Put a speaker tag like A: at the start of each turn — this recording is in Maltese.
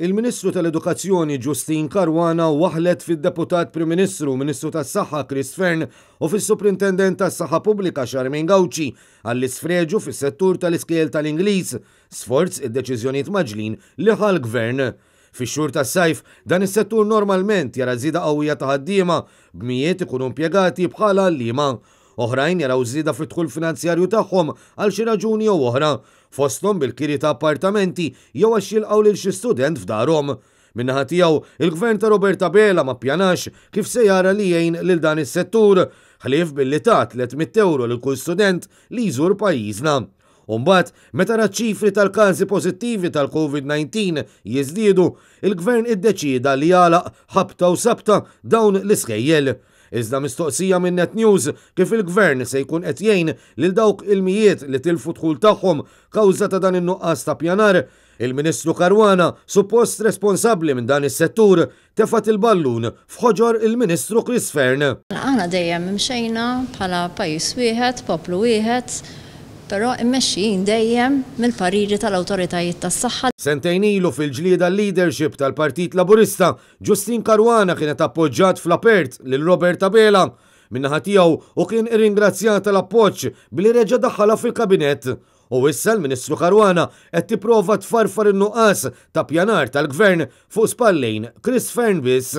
A: Il-Ministru tal-Edukazzjoni Ġustin Karwana waħlet fid-Deputat Prim Ministru, Ministru tas-Saħħa Chris Fern u fis suprintendent tas-Saħħa Pubblika Charmin Gawċi għall-isfreġu fis-settur tal iskiel tal-Ingliż, sforz id-deċiżjonijiet maġlin li ħal-Gvern. Fix-xhur tas-sajf dan is-settur normalment jara żida qawwija ta' ħaddiema b'mijiet ikunu impjegati bħala liema oħrajn jaraw żieda fit tħul finanzjarju tagħhom għal xi raġuni jew oħra, fosthom bil-kiri ta' appartamenti jew għax jilqgħu lil xi student f'darhom. Minnaħat tiegħu il-gvern ta' Roberta Bela ma pjanax kif se jara li jgħin lil dan is-settur, ħlief billi ta' 300 euro lil kull student li jżur pajjiżna. Umbat, meta ra ċifri tal-każi pożittivi tal-COVID-19 jiżdiedu, il-gvern id-deċida li jala ħabta u sabta dawn l-iskejjel. Iżda mistoqsija minn Net News kif il-gvern se jkun qed jgħin lil dawk il-mijiet li tilfu dħul tagħhom kawża ta' dan in-nuqqas ta' pjanar, il-Ministru Karwana, suppost responsabli minn dan is-settur, tefat il-ballun fħoġor il-Ministru Chris Fern.
B: Għana dejjem mxejna bħala pajis wieħed, poplu wieħed, però immexxin dejjem mill-pariri tal-awtoritajiet tas-saħħa.
A: Sentejn ilu fil-ġlieda leadership tal-Partit Laburista, Justin Karwana kienet appoġġjat fl-apert lil Robert Abela minnaħa tiegħu u kien irringrazzjat l appoġġ billi reġa' daħħala fil kabinet U issa l-Ministru Karwana qed tipprova tfarfar in-nuqqas ta' pjanar tal-Gvern fuq spallejn Chris Fernbis.